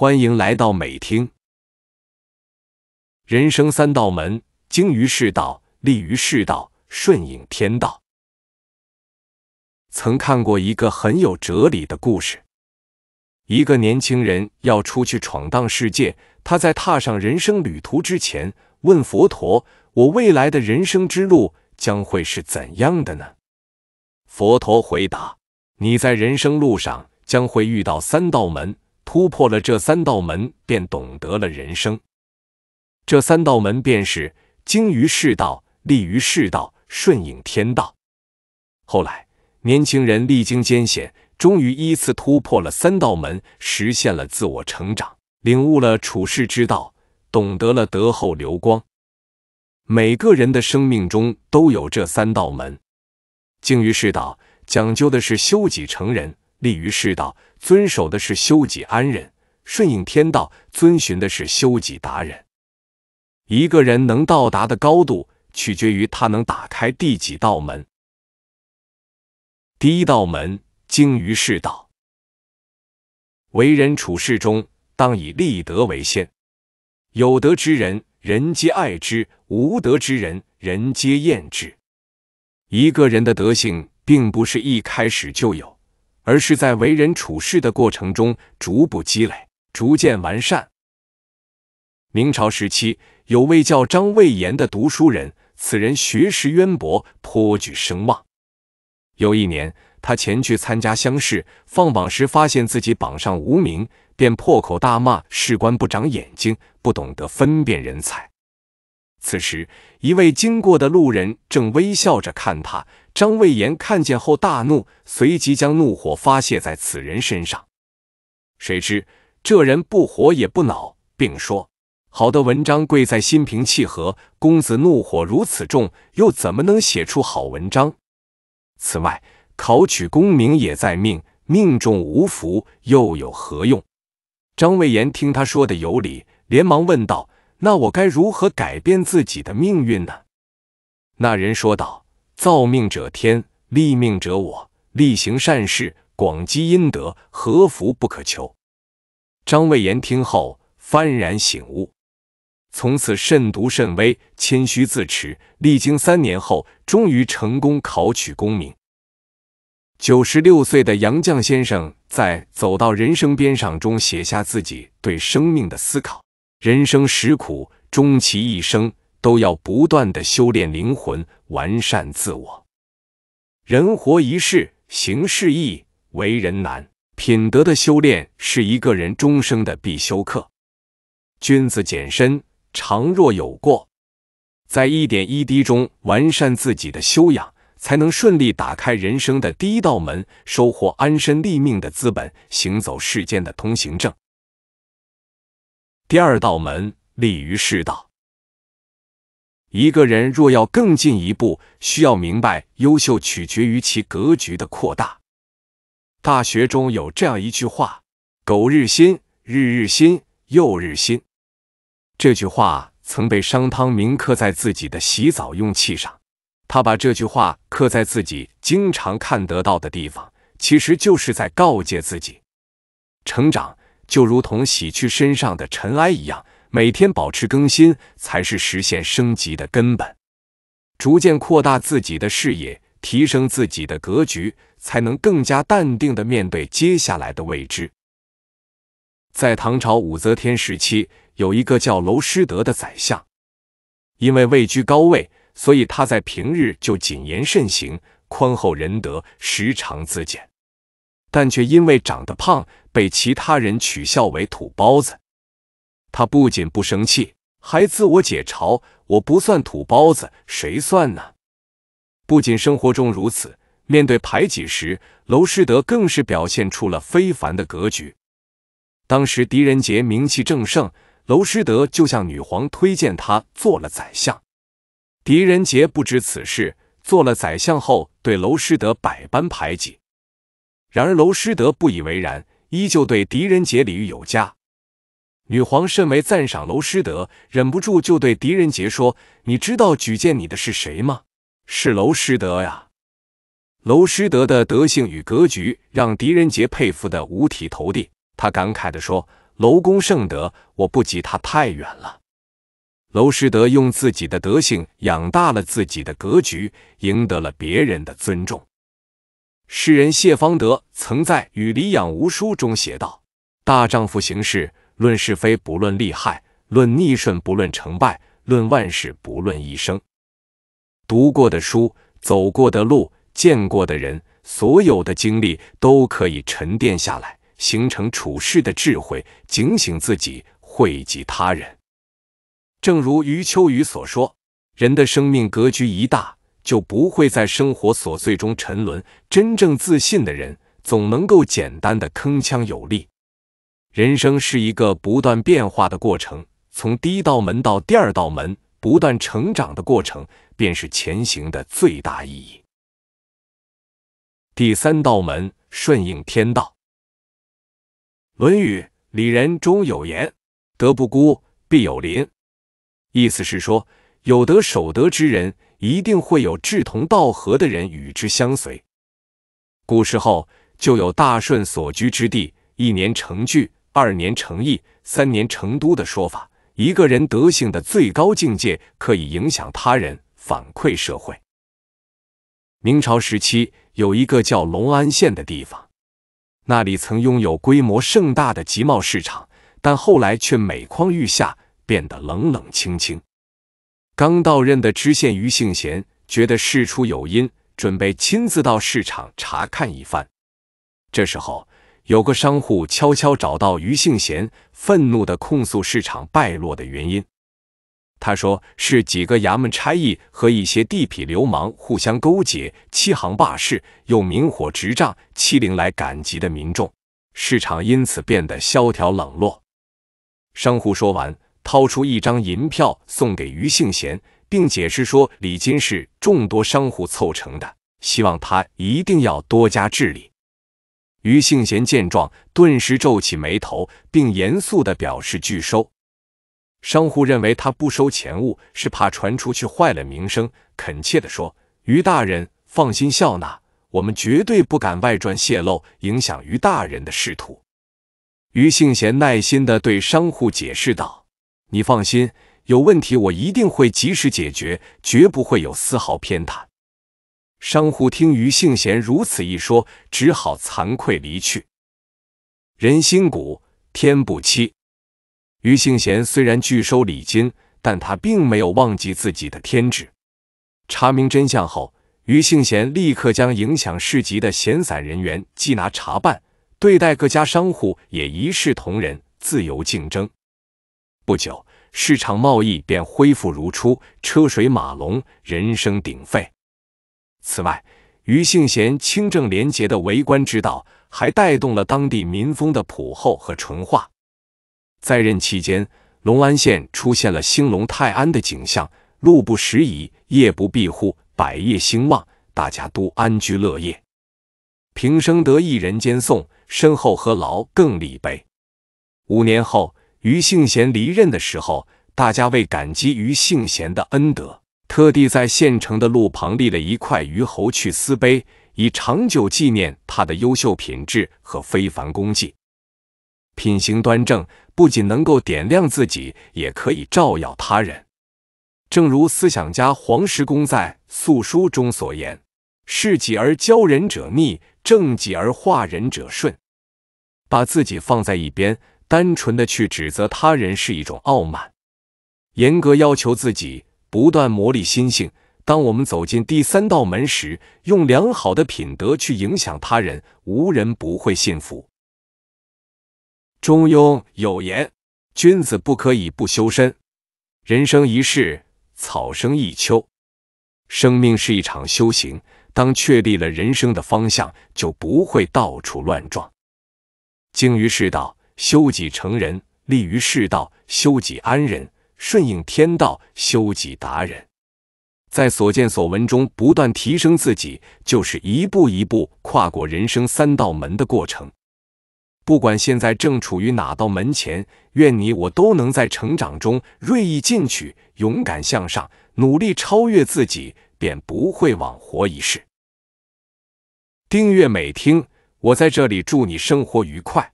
欢迎来到美听。人生三道门：精于世道，利于世道，顺应天道。曾看过一个很有哲理的故事：一个年轻人要出去闯荡世界，他在踏上人生旅途之前，问佛陀：“我未来的人生之路将会是怎样的呢？”佛陀回答：“你在人生路上将会遇到三道门。”突破了这三道门，便懂得了人生。这三道门便是精于世道、立于世道、顺应天道。后来，年轻人历经艰险，终于依次突破了三道门，实现了自我成长，领悟了处世之道，懂得了德厚流光。每个人的生命中都有这三道门。精于世道，讲究的是修己成人。立于世道，遵守的是修己安人；顺应天道，遵循的是修己达人。一个人能到达的高度，取决于他能打开第几道门。第一道门，精于世道。为人处事中，当以立德为先。有德之人，人皆爱之；无德之人，人皆厌之。一个人的德性，并不是一开始就有。而是在为人处事的过程中逐步积累，逐渐完善。明朝时期，有位叫张蔚岩的读书人，此人学识渊博，颇具声望。有一年，他前去参加乡试，放榜时发现自己榜上无名，便破口大骂：“士官不长眼睛，不懂得分辨人才。”此时，一位经过的路人正微笑着看他。张魏延看见后大怒，随即将怒火发泄在此人身上。谁知这人不火也不恼，并说：“好的文章贵在心平气和，公子怒火如此重，又怎么能写出好文章？此外，考取功名也在命，命中无福又有何用？”张魏延听他说的有理，连忙问道：“那我该如何改变自己的命运呢？”那人说道。造命者天，立命者我。力行善事，广积阴德，何福不可求？张蔚言听后幡然醒悟，从此慎独慎微，谦虚自持。历经三年后，终于成功考取功名。九十六岁的杨绛先生在《走到人生边上》中写下自己对生命的思考：人生实苦，终其一生。都要不断的修炼灵魂，完善自我。人活一世，行事易，为人难。品德的修炼是一个人终生的必修课。君子简身，常若有过，在一点一滴中完善自己的修养，才能顺利打开人生的第一道门，收获安身立命的资本，行走世间的通行证。第二道门，立于世道。一个人若要更进一步，需要明白，优秀取决于其格局的扩大。大学中有这样一句话：“苟日新，日日新，又日新。”这句话曾被商汤铭刻在自己的洗澡用器上。他把这句话刻在自己经常看得到的地方，其实就是在告诫自己：成长就如同洗去身上的尘埃一样。每天保持更新才是实现升级的根本，逐渐扩大自己的视野，提升自己的格局，才能更加淡定地面对接下来的未知。在唐朝武则天时期，有一个叫娄师德的宰相，因为位居高位，所以他在平日就谨言慎行，宽厚仁德，时常自检，但却因为长得胖，被其他人取笑为土包子。他不仅不生气，还自我解嘲：“我不算土包子，谁算呢？”不仅生活中如此，面对排挤时，娄师德更是表现出了非凡的格局。当时狄仁杰名气正盛，娄师德就向女皇推荐他做了宰相。狄仁杰不知此事，做了宰相后对娄师德百般排挤。然而娄师德不以为然，依旧对狄仁杰礼遇有加。女皇甚为赞赏娄师德，忍不住就对狄仁杰说：“你知道举荐你的是谁吗？是娄师德呀。”娄师德的德性与格局让狄仁杰佩服得五体投地，他感慨地说：“娄公圣德，我不及他太远了。”娄师德用自己的德性养大了自己的格局，赢得了别人的尊重。诗人谢方德曾在《与李养吾书》中写道：“大丈夫行事。”论是非，不论利害；论逆顺，不论成败；论万事，不论一生。读过的书，走过的路，见过的人，所有的经历都可以沉淀下来，形成处世的智慧，警醒自己，惠及他人。正如余秋雨所说：“人的生命格局一大，就不会在生活琐碎中沉沦。真正自信的人，总能够简单的铿锵有力。”人生是一个不断变化的过程，从第一道门到第二道门，不断成长的过程，便是前行的最大意义。第三道门，顺应天道，《论语·里仁》中有言：“德不孤，必有邻。”意思是说，有德守德之人，一定会有志同道合的人与之相随。古时候就有大顺所居之地，一年成聚。二年成邑，三年成都的说法，一个人德性的最高境界，可以影响他人，反馈社会。明朝时期，有一个叫龙安县的地方，那里曾拥有规模盛大的集贸市场，但后来却每况愈下，变得冷冷清清。刚到任的知县于兴贤觉得事出有因，准备亲自到市场查看一番。这时候。有个商户悄悄找到于兴贤，愤怒地控诉市场败落的原因。他说是几个衙门差役和一些地痞流氓互相勾结，欺行霸市，又明火执仗欺凌来赶集的民众，市场因此变得萧条冷落。商户说完，掏出一张银票送给于兴贤，并解释说礼金是众多商户凑成的，希望他一定要多加治理。于兴贤见状，顿时皱起眉头，并严肃的表示拒收。商户认为他不收钱物，是怕传出去坏了名声，恳切的说：“于大人，放心笑纳，我们绝对不敢外传泄露，影响于大人的仕途。”于兴贤耐心的对商户解释道：“你放心，有问题我一定会及时解决，绝不会有丝毫偏袒。”商户听于兴贤如此一说，只好惭愧离去。人心古，天不欺。于兴贤虽然拒收礼金，但他并没有忘记自己的天职。查明真相后，于兴贤立刻将影响市集的闲散人员缉拿查办，对待各家商户也一视同仁，自由竞争。不久，市场贸易便恢复如初，车水马龙，人声鼎沸。此外，于兴贤清正廉洁的为官之道，还带动了当地民风的朴厚和淳化。在任期间，隆安县出现了兴隆泰安的景象，路不拾遗，夜不闭户，百业兴旺，大家都安居乐业。平生得一人间颂，身后何劳更立碑。五年后，于兴贤离任的时候，大家为感激于兴贤的恩德。特地在县城的路旁立了一块虞侯去思碑，以长久纪念他的优秀品质和非凡功绩。品行端正，不仅能够点亮自己，也可以照耀他人。正如思想家黄石公在《素书》中所言：“事己而骄人者逆，正己而化人者顺。”把自己放在一边，单纯的去指责他人是一种傲慢。严格要求自己。不断磨砺心性。当我们走进第三道门时，用良好的品德去影响他人，无人不会信服。中庸有言：“君子不可以不修身。”人生一世，草生一秋。生命是一场修行。当确立了人生的方向，就不会到处乱撞。精于世道，修己成人；利于世道，修己安人。顺应天道，修己达人，在所见所闻中不断提升自己，就是一步一步跨过人生三道门的过程。不管现在正处于哪道门前，愿你我都能在成长中锐意进取，勇敢向上，努力超越自己，便不会枉活一世。订阅美听，我在这里祝你生活愉快。